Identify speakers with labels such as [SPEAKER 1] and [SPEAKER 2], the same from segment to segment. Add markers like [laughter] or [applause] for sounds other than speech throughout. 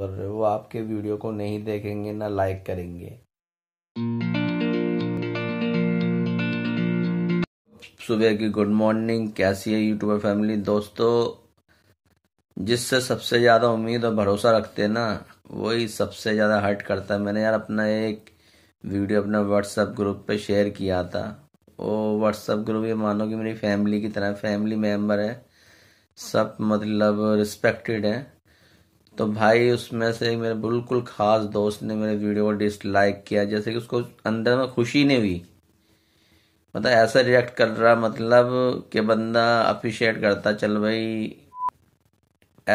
[SPEAKER 1] कर रहे हो आपके वीडियो को नहीं देखेंगे ना लाइक करेंगे सुबह की गुड मॉर्निंग कैसी है यूट्यूबर फैमिली दोस्तों जिससे सबसे ज़्यादा उम्मीद और भरोसा रखते हैं ना वही सबसे ज़्यादा हर्ट करता है मैंने यार अपना एक वीडियो अपना व्हाट्सएप ग्रुप पे शेयर किया था वो व्हाट्सएप ग्रुप ये मानो कि मेरी फैमिली की तरह फैमिली मेम्बर है सब मतलब रिस्पेक्टेड है तो भाई उसमें से मेरे बिल्कुल ख़ास दोस्त ने मेरे वीडियो को डिसलाइक किया जैसे कि उसको अंदर में खुशी नहीं हुई मतलब ऐसा रिएक्ट कर रहा मतलब कि बंदा अप्रिशिएट करता चल भाई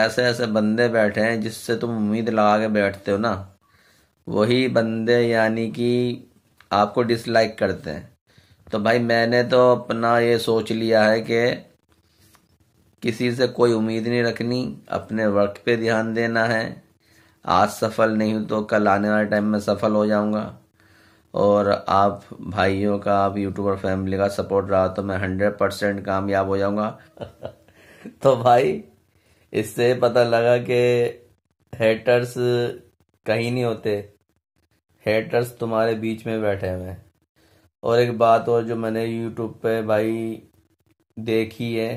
[SPEAKER 1] ऐसे ऐसे बंदे बैठे हैं जिससे तुम उम्मीद लगा के बैठते हो ना वही बंदे यानी कि आपको डिसलाइक करते हैं तो भाई मैंने तो अपना ये सोच लिया है कि किसी से कोई उम्मीद नहीं रखनी अपने वर्क पे ध्यान देना है आज सफल नहीं तो कल आने वाले टाइम में सफल हो जाऊंगा और आप भाइयों का आप यूट्यूबर फैमिली का सपोर्ट रहा तो मैं हंड्रेड परसेंट कामयाब हो जाऊंगा [laughs] तो भाई इससे पता लगा कि हेटर्स कहीं नहीं होते हेटर्स तुम्हारे बीच में बैठे हुए हैं और एक बात और जो मैंने यूट्यूब पे भाई देखी है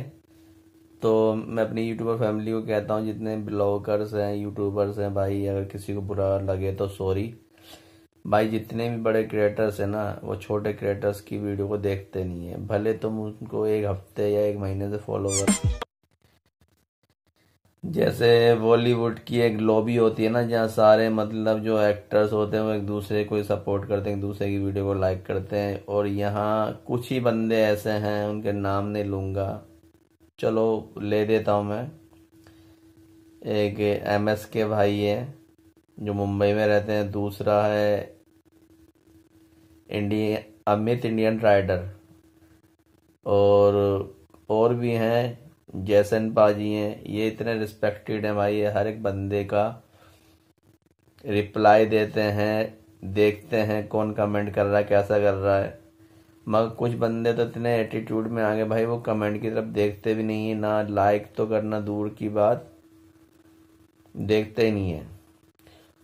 [SPEAKER 1] तो मैं अपनी यूट्यूबर फैमिली को कहता हूँ जितने ब्लॉगर्स हैं यूट्यूबर्स हैं भाई अगर किसी को बुरा लगे तो सॉरी भाई जितने भी बड़े क्रिएटर्स हैं ना वो छोटे क्रिएटर्स की वीडियो को देखते नहीं है भले तुम उनको एक हफ्ते या एक महीने से फॉलो कर जैसे बॉलीवुड की एक लॉबी होती है ना जहाँ सारे मतलब जो एक्टर्स होते हैं वो एक दूसरे को सपोर्ट करते हैं एक दूसरे की वीडियो को लाइक करते हैं और यहाँ कुछ ही बंदे ऐसे हैं उनके नाम नहीं लूंगा चलो ले देता हूँ मैं एक एम एस के भाई है जो मुंबई में रहते हैं दूसरा है इंडिया अमित इंडियन राइडर और और भी हैं जैसन पाजी हैं ये इतने रिस्पेक्टेड हैं भाई हर एक बंदे का रिप्लाई देते हैं देखते हैं कौन कमेंट कर रहा है कैसा कर रहा है मगर कुछ बंदे तो इतने एटीट्यूड में आ गए भाई वो कमेंट की तरफ देखते भी नहीं है ना लाइक तो करना दूर की बात देखते ही नहीं है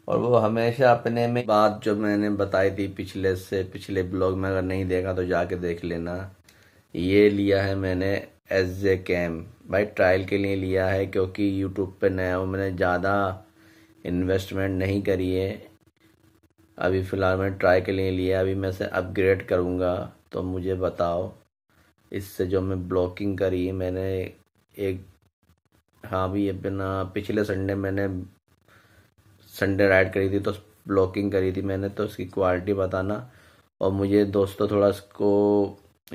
[SPEAKER 1] और वो हमेशा अपने में बात जो मैंने बताई थी पिछले से पिछले ब्लॉग में अगर नहीं देखा तो जाके देख लेना ये लिया है मैंने एस जे कैम भाई ट्रायल के लिए लिया है क्योंकि यूट्यूब पे नया हूँ मैंने ज़्यादा इन्वेस्टमेंट नहीं करी है अभी फ़िलहाल मैंने ट्राई के लिए लिया अभी मैं इसे अपग्रेड करूँगा तो मुझे बताओ इससे जो मैं ब्लॉकिंग करी मैंने एक हाँ भी अपना पिछले संडे मैंने संडे राइड करी थी तो ब्लॉकिंग करी थी मैंने तो उसकी क्वालिटी बताना और मुझे दोस्तों थोड़ा इसको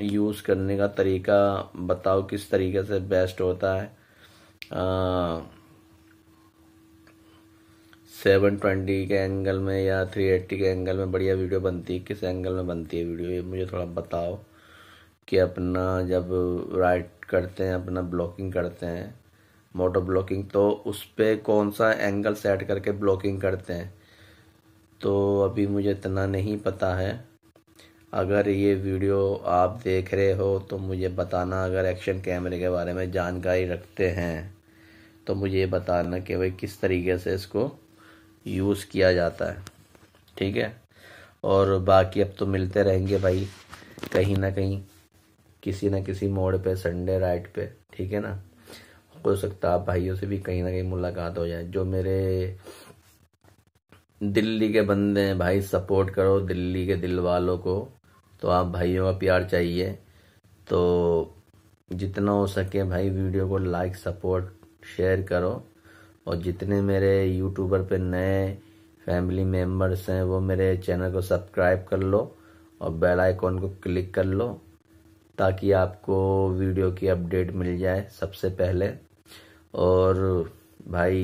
[SPEAKER 1] यूज़ करने का तरीका बताओ किस तरीके से बेस्ट होता है आ, सेवन ट्वेंटी के एंगल में या थ्री एट्टी के एंगल में बढ़िया वीडियो बनती है किस एंगल में बनती है वीडियो ये मुझे थोड़ा बताओ कि अपना जब राइट करते हैं अपना ब्लॉकिंग करते हैं मोटो ब्लॉकिंग तो उस पर कौन सा एंगल सेट करके ब्लॉकिंग करते हैं तो अभी मुझे इतना नहीं पता है अगर ये वीडियो आप देख रहे हो तो मुझे बताना अगर एक्शन कैमरे के बारे में जानकारी रखते हैं तो मुझे बताना कि भाई किस तरीके से इसको यूज़ किया जाता है ठीक है और बाकी अब तो मिलते रहेंगे भाई कहीं ना कहीं किसी ना किसी मोड़ पे संडे राइट पे ठीक है ना हो सकता है भाइयों से भी कहीं ना कहीं मुलाकात हो जाए जो मेरे दिल्ली के बंदे हैं भाई सपोर्ट करो दिल्ली के दिल वालों को तो आप भाइयों का प्यार चाहिए तो जितना हो सके भाई वीडियो को लाइक सपोर्ट शेयर करो और जितने मेरे यूट्यूबर पे नए फैमिली मेम्बर्स हैं वो मेरे चैनल को सब्सक्राइब कर लो और बेल आइकॉन को क्लिक कर लो ताकि आपको वीडियो की अपडेट मिल जाए सबसे पहले और भाई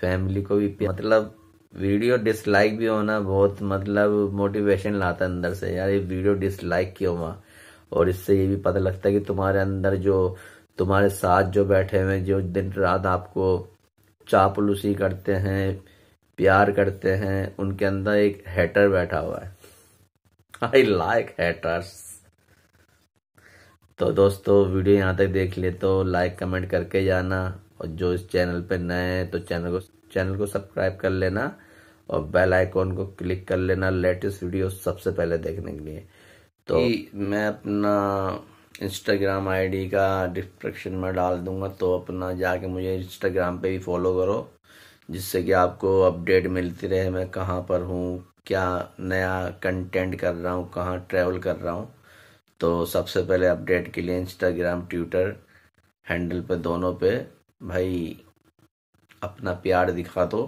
[SPEAKER 1] फैमिली को भी मतलब वीडियो डिसलाइक भी होना बहुत मतलब मोटिवेशन लाता है अंदर से यार ये वीडियो डिसलाइक क्यों हुआ और इससे ये भी पता लगता है कि तुम्हारे अंदर जो तुम्हारे साथ जो बैठे हुए जो दिन रात आपको चापलूसी करते हैं प्यार करते हैं उनके अंदर एक हैटर बैठा हुआ है आई लाइक हैटर्स तो दोस्तों वीडियो यहाँ तक देख ले तो लाइक कमेंट करके जाना और जो इस चैनल पे नए हैं तो चैनल को चैनल को सब्सक्राइब कर लेना और बेल आइकॉन को क्लिक कर लेना लेटेस्ट वीडियो सबसे पहले देखने के लिए तो मैं अपना इंस्टाग्राम आईडी का डिस्क्रिप्शन में डाल दूंगा तो अपना जाके मुझे इंस्टाग्राम पे भी फॉलो करो जिससे कि आपको अपडेट मिलती रहे मैं कहाँ पर हूँ क्या नया कंटेंट कर रहा हूँ कहाँ ट्रैवल कर रहा हूँ तो सबसे पहले अपडेट के लिए इंस्टाग्राम ट्विटर हैंडल पे दोनों पे भाई अपना प्यार दिखा दो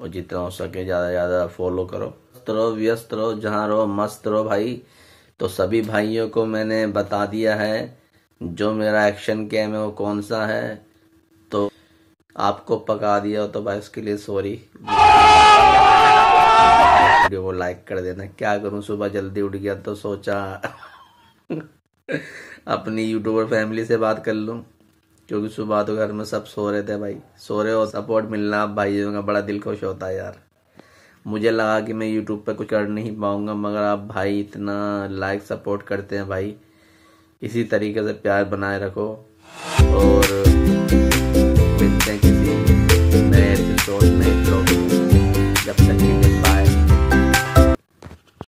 [SPEAKER 1] और जितना हो सके ज़्यादा से ज़्यादा फॉलो करो रहो व्यस्त रहो जहाँ रहो मस्त रहो भाई तो सभी भाइयों को मैंने बता दिया है जो मेरा एक्शन कैम है वो कौन सा है तो आपको पका दिया हो तो भाई उसके लिए सॉरी वीडियो को लाइक कर देना क्या करूं सुबह जल्दी उठ गया तो सोचा अपनी यूट्यूबर फैमिली से बात कर लूं क्योंकि सुबह तो घर में सब सो रहे थे भाई सो रहे हो सपोर्ट मिलना भाइयों का बड़ा दिल खुश होता है यार मुझे लगा कि मैं यूट्यूब पर कुछ कर नहीं पाऊंगा मगर आप भाई इतना लाइक सपोर्ट करते हैं भाई इसी तरीके से प्यार बनाए रखो और मिलते हैं किसी नए एपिसोड नए ब्लॉग में